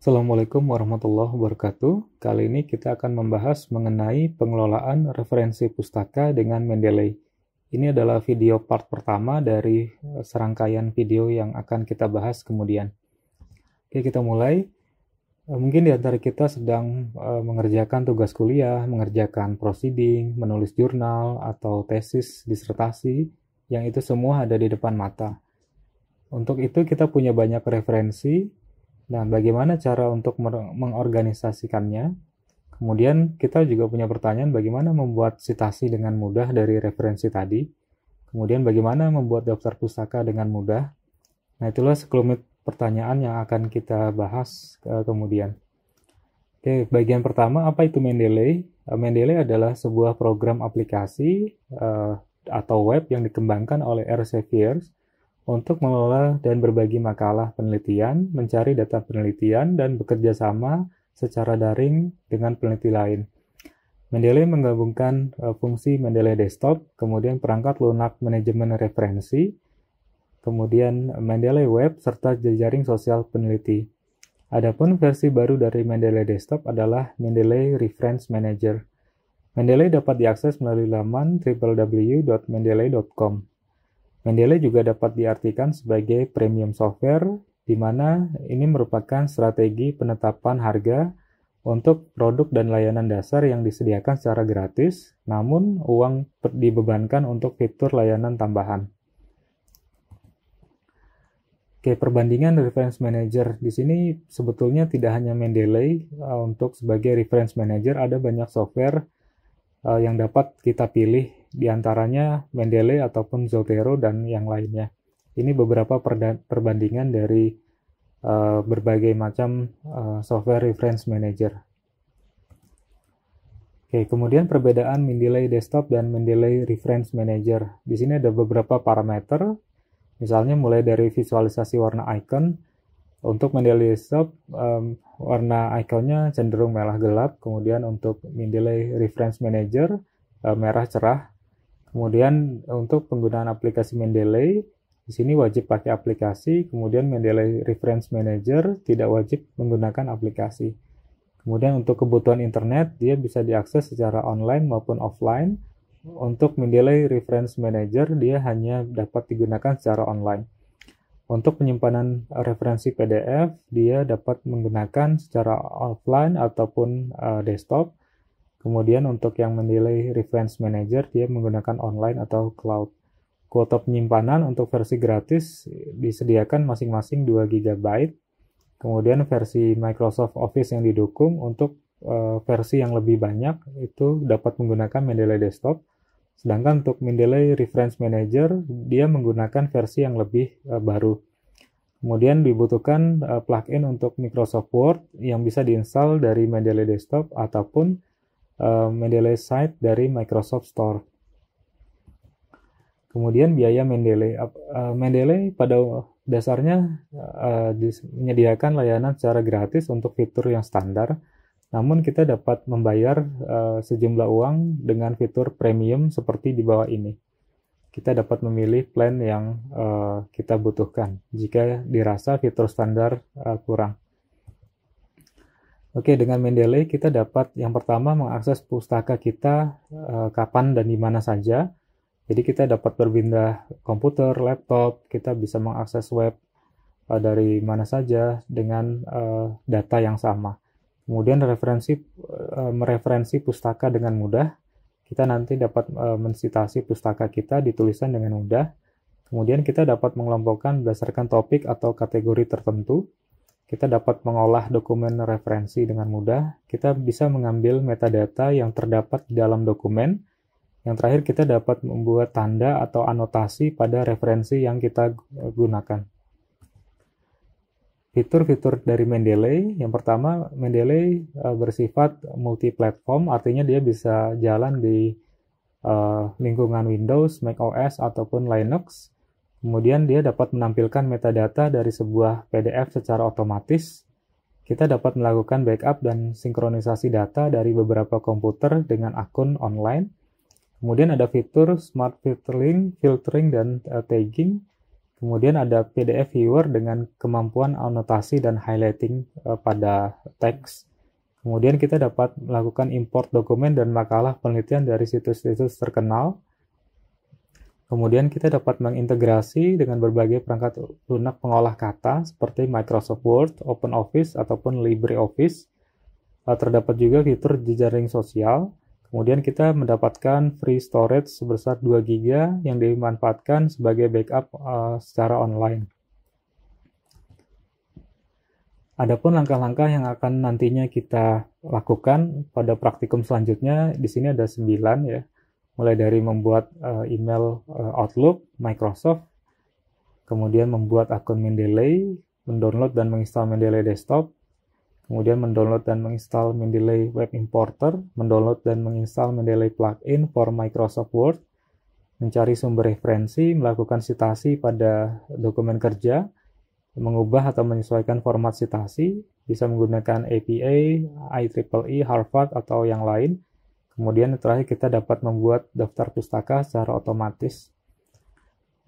Assalamualaikum warahmatullahi wabarakatuh. Kali ini kita akan membahas mengenai pengelolaan referensi pustaka dengan Mendeley. Ini adalah video part pertama dari eh, serangkaian video yang akan kita bahas kemudian. Oke, kita mulai. Eh, mungkin di antara kita sedang eh, mengerjakan tugas kuliah, mengerjakan proceeding, menulis jurnal atau tesis, disertasi, yang itu semua ada di depan mata. Untuk itu kita punya banyak referensi Nah, bagaimana cara untuk mengorganisasikannya? Kemudian kita juga punya pertanyaan bagaimana membuat citasi dengan mudah dari referensi tadi. Kemudian bagaimana membuat daftar pustaka dengan mudah. Nah, itulah sekelumit pertanyaan yang akan kita bahas e, kemudian. Oke, bagian pertama apa itu Mendeley? E, Mendeley adalah sebuah program aplikasi e, atau web yang dikembangkan oleh Elsevier untuk mengelola dan berbagi makalah penelitian, mencari data penelitian, dan bekerja sama secara daring dengan peneliti lain. Mendeley menggabungkan eh, fungsi Mendeley Desktop, kemudian perangkat lunak manajemen referensi, kemudian Mendeley Web, serta jejaring sosial peneliti. Adapun versi baru dari Mendeley Desktop adalah Mendeley Reference Manager. Mendeley dapat diakses melalui laman www.mendeley.com. Mendeley juga dapat diartikan sebagai premium software, di mana ini merupakan strategi penetapan harga untuk produk dan layanan dasar yang disediakan secara gratis, namun uang dibebankan untuk fitur layanan tambahan. Oke, perbandingan reference manager di sini sebetulnya tidak hanya Mendeley eh, untuk sebagai reference manager ada banyak software eh, yang dapat kita pilih di antaranya Mendele ataupun Zotero dan yang lainnya. Ini beberapa perbandingan dari uh, berbagai macam uh, software reference manager. Oke, kemudian perbedaan Mendeley Desktop dan Mendeley Reference Manager. Di sini ada beberapa parameter, misalnya mulai dari visualisasi warna icon. Untuk Mendeley Desktop, um, warna iconnya cenderung merah gelap. Kemudian untuk Mendeley Reference Manager, uh, merah cerah. Kemudian eh, untuk penggunaan aplikasi Mendeley, di sini wajib pakai aplikasi, kemudian Mendeley Reference Manager tidak wajib menggunakan aplikasi. Kemudian untuk kebutuhan internet, dia bisa diakses secara online maupun offline. Untuk Mendeley Reference Manager, dia hanya dapat digunakan secara online. Untuk penyimpanan referensi PDF, dia dapat menggunakan secara offline ataupun uh, desktop. Kemudian untuk yang menilai reference manager, dia menggunakan online atau cloud. Kuota penyimpanan untuk versi gratis disediakan masing-masing 2 GB. Kemudian versi Microsoft Office yang didukung untuk uh, versi yang lebih banyak itu dapat menggunakan Mendeley Desktop. Sedangkan untuk Mendeley Reference Manager, dia menggunakan versi yang lebih uh, baru. Kemudian dibutuhkan uh, plugin untuk Microsoft Word yang bisa diinstal dari Mendeley Desktop ataupun Eh, Mendeley Site dari Microsoft Store. Kemudian biaya Mendeley, eh, Mendeley pada dasarnya menyediakan eh, layanan secara gratis untuk fitur yang standar. Namun kita dapat membayar sejumlah uang dengan fitur premium seperti di bawah ini. Kita dapat memilih plan yang kita butuhkan jika dirasa fitur standar kurang. Oke, dengan Mendeley kita dapat yang pertama mengakses pustaka kita eh, kapan dan di mana saja. Jadi kita dapat berpindah komputer, laptop, kita bisa mengakses web eh, dari mana saja dengan eh, data yang sama. Kemudian referensi mereferensi pustaka dengan mudah. Kita nanti dapat eh, mensitasi pustaka kita ditulisan dengan mudah. Kemudian kita dapat mengelompokkan berdasarkan topik atau kategori tertentu kita dapat mengolah dokumen referensi dengan mudah. Kita bisa mengambil metadata yang terdapat di dalam dokumen. Yang terakhir, kita dapat membuat tanda atau anotasi pada referensi yang kita gunakan. Fitur-fitur dari Mendeley, yang pertama, Mendeley e, bersifat multi-platform, artinya dia bisa jalan di e, lingkungan Windows, macOS, ataupun Linux. Kemudian dia dapat menampilkan metadata dari sebuah PDF secara otomatis. Kita dapat melakukan backup dan sinkronisasi data dari beberapa komputer dengan akun online. Kemudian ada fitur smart filtering, filtering dan uh, tagging. Kemudian ada PDF viewer dengan kemampuan anotasi dan highlighting uh, pada teks. Kemudian kita dapat melakukan import dokumen dan makalah penelitian dari situs-situs terkenal. Kemudian kita dapat mengintegrasi dengan berbagai perangkat lunak pengolah kata seperti Microsoft Word, Open Office ataupun LibreOffice. Eh, terdapat juga fitur jejaring sosial. Kemudian kita mendapatkan free storage sebesar 2 GB yang dimanfaatkan sebagai backup eh, secara online. Adapun langkah-langkah yang akan nantinya kita lakukan pada praktikum selanjutnya di sini ada 9 ya mulai dari membuat uh, email uh, Outlook, Microsoft, kemudian membuat akun Mendeley, mendownload dan menginstal Mendeley Desktop, kemudian mendownload dan menginstal Mendeley Web Importer, mendownload dan menginstal Mendeley Plugin for Microsoft Word, mencari sumber referensi, melakukan citasi pada dokumen kerja, mengubah atau menyesuaikan format citasi, bisa menggunakan APA, IEEE, e, Harvard, atau yang lain, Kemudian terakhir kita dapat membuat daftar pustaka secara otomatis.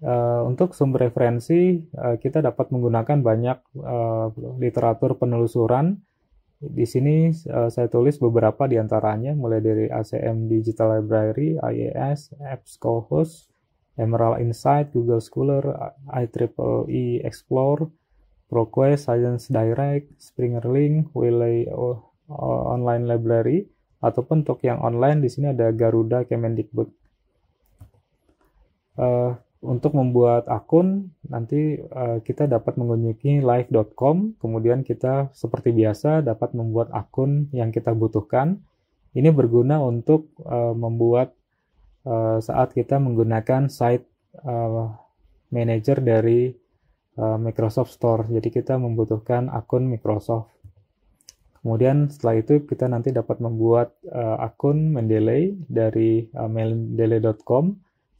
Eh, untuk sumber referensi, eh, kita dapat menggunakan banyak eh, literatur penelusuran. Di sini saya tulis beberapa di antaranya, mulai dari ACM Digital Library, IAS, EBSCOhost, Emerald Insight, Google Scholar, IEEE e Explore, ProQuest, Science Direct, Springer Link, Wiley Online Library, ataupun untuk yang online di sini ada Garuda Kemendikbud. Uh, untuk membuat akun nanti uh, kita dapat mengunjungi live.com kemudian kita seperti biasa dapat membuat akun yang kita butuhkan. Ini berguna untuk uh, membuat uh, saat kita menggunakan site uh, manager dari uh, Microsoft Store. Jadi kita membutuhkan akun Microsoft Kemudian setelah itu kita nanti dapat membuat uh, akun Mendeley dari uh, eh, mendeley.com.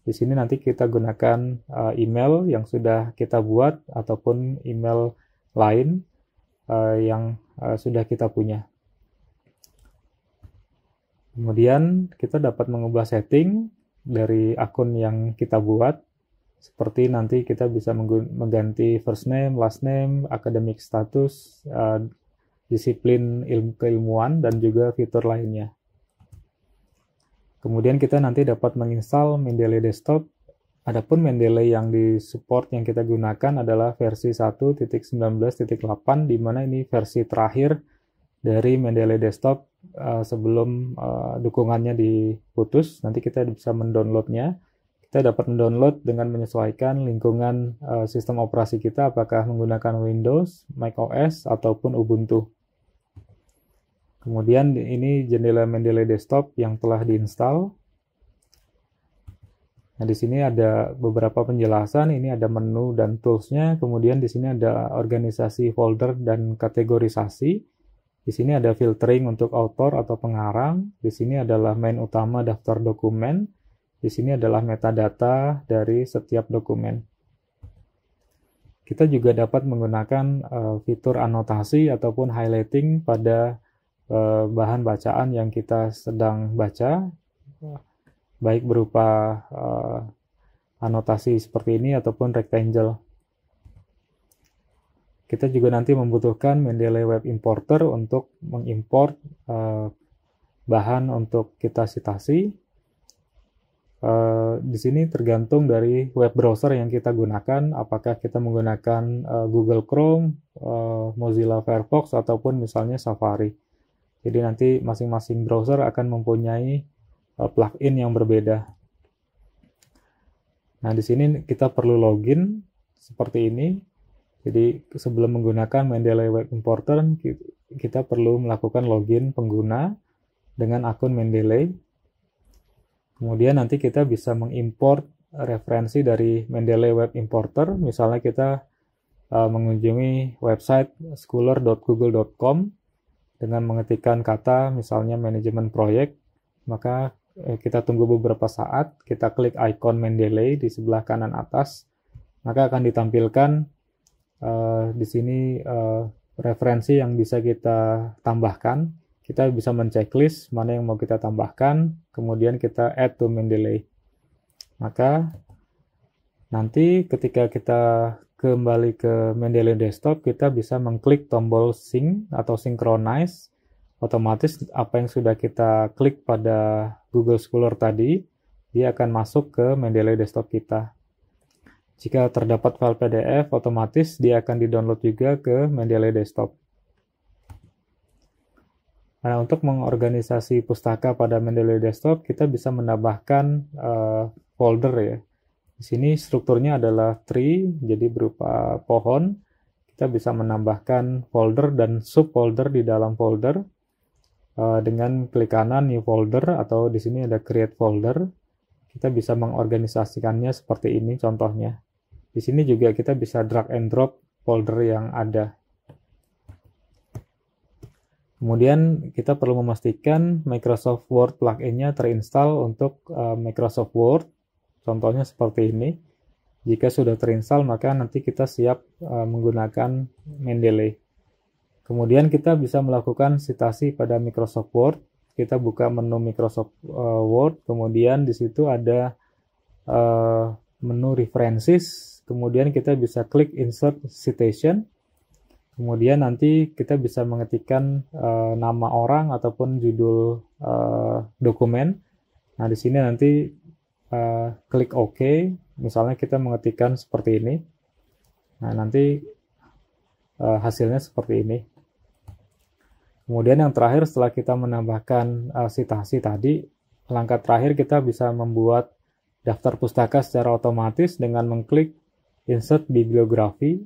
Di sini nanti kita gunakan uh, email yang sudah kita buat ataupun email lain uh, yang uh, sudah kita punya. Kemudian kita dapat mengubah setting dari akun yang kita buat. Seperti nanti kita bisa mengganti first name, last name, academic status, disiplin ilmu keilmuan, dan juga fitur lainnya. Kemudian kita nanti dapat menginstal Mendeley Desktop. Adapun Mendeley yang di support yang kita gunakan adalah versi 1.19.8 di mana ini versi terakhir dari Mendeley Desktop uh, sebelum uh, dukungannya diputus. Nanti kita bisa mendownloadnya. Kita dapat mendownload dengan menyesuaikan lingkungan uh, sistem operasi kita apakah menggunakan Windows, macOS ataupun Ubuntu. Kemudian ini jendela Mendeley desktop yang telah diinstal. Nah, di sini ada beberapa penjelasan, ini ada menu dan toolsnya, kemudian di sini ada organisasi folder dan kategorisasi. Di sini ada filtering untuk author atau pengarang, di sini adalah main utama daftar dokumen, di sini adalah metadata dari setiap dokumen. Kita juga dapat menggunakan eh, fitur anotasi ataupun highlighting pada Eh, bahan bacaan yang kita sedang baca baik berupa uh, anotasi seperti ini ataupun rectangle. Kita juga nanti membutuhkan Mendeley Web Importer untuk mengimpor uh, eh, bahan untuk kita citasi Uh, di sini tergantung dari web browser yang kita gunakan, apakah kita menggunakan uh, Google Chrome, uh, Mozilla Firefox, ataupun misalnya Safari. Jadi nanti masing-masing browser akan mempunyai uh, plugin yang berbeda. Nah, di sini kita perlu login seperti ini. Jadi sebelum menggunakan Mendeley Web Importer, kita perlu melakukan login pengguna dengan akun Mendeley. Kemudian nanti kita bisa mengimport referensi dari Mendeley Web Importer. Misalnya kita uh, mengunjungi website schooler.google.com dengan mengetikkan kata misalnya manajemen proyek, maka eh, kita tunggu beberapa saat, kita klik icon Mendeley di sebelah kanan atas, maka akan ditampilkan uh, di sini uh, referensi yang bisa kita tambahkan. Kita bisa menceklis mana yang mau kita tambahkan, kemudian kita add to Mendeley. Maka Nanti ketika kita kembali ke Mendeley Desktop, kita bisa mengklik tombol sync atau synchronize. Otomatis apa yang sudah kita klik pada Google Scholar tadi, dia akan masuk ke Mendeley Desktop kita. Jika terdapat file PDF, otomatis dia akan di-download juga ke Mendeley Desktop. Nah, untuk mengorganisasi pustaka pada Mendeley Desktop, kita bisa menambahkan uh, folder ya di sini strukturnya adalah tree, jadi berupa pohon. Kita bisa menambahkan folder dan subfolder di dalam folder eh, dengan klik kanan new folder atau di sini ada create folder. Kita bisa mengorganisasikannya seperti ini contohnya. Di sini juga kita bisa drag and drop folder yang ada. Kemudian kita perlu memastikan Microsoft Word plugin-nya terinstall untuk eh, Microsoft Word. Contohnya seperti ini. Jika sudah terinstall, maka nanti kita siap uh, menggunakan Mendeley. Kemudian kita bisa melakukan citasi pada Microsoft Word. Kita buka menu Microsoft uh, Word, kemudian di situ ada uh, menu references, kemudian kita bisa klik insert citation. Kemudian nanti kita bisa mengetikkan uh, nama orang ataupun judul uh, dokumen. Nah, di sini nanti uh, klik OK. Misalnya kita mengetikkan seperti ini. Nah, nanti uh, hasilnya seperti ini. Kemudian yang terakhir setelah kita menambahkan uh, eh, sitasi tadi, langkah terakhir kita bisa membuat daftar pustaka secara otomatis dengan mengklik insert bibliografi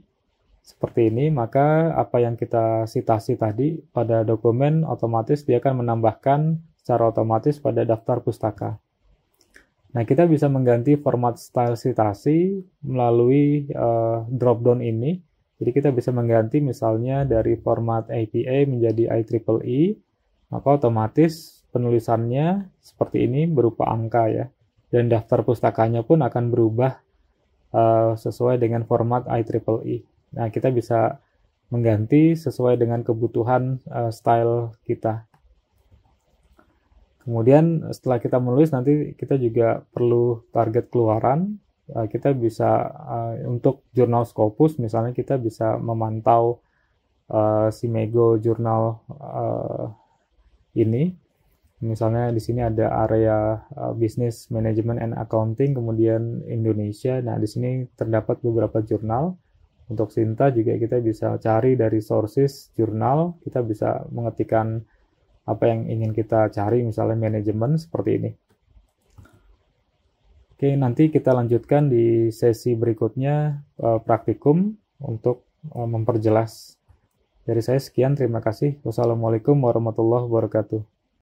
seperti ini, maka apa yang kita citasi tadi pada dokumen otomatis dia akan menambahkan secara otomatis pada daftar pustaka. Nah, kita bisa mengganti format style citasi melalui uh, dropdown ini. Jadi kita bisa mengganti misalnya dari format APA menjadi IEEE, e e, maka otomatis penulisannya seperti ini berupa angka ya. Dan daftar pustakanya pun akan berubah uh, sesuai dengan format IEEE. E nah, kita bisa mengganti sesuai dengan kebutuhan uh, style kita. Kemudian eh, setelah kita menulis nanti kita juga perlu target keluaran. Eh, kita bisa eh, untuk jurnal Scopus misalnya kita bisa memantau si Mego jurnal ini. Misalnya di sini ada area Business Management and Accounting, kemudian Indonesia. Nah, di sini terdapat beberapa jurnal. Untuk Sinta juga kita bisa cari dari sources jurnal, kita bisa mengetikkan apa yang ingin kita cari misalnya manajemen seperti ini. Oke, nanti kita lanjutkan di sesi berikutnya eh, praktikum untuk eh, memperjelas. Dari saya sekian, terima kasih. Wassalamualaikum warahmatullahi wabarakatuh.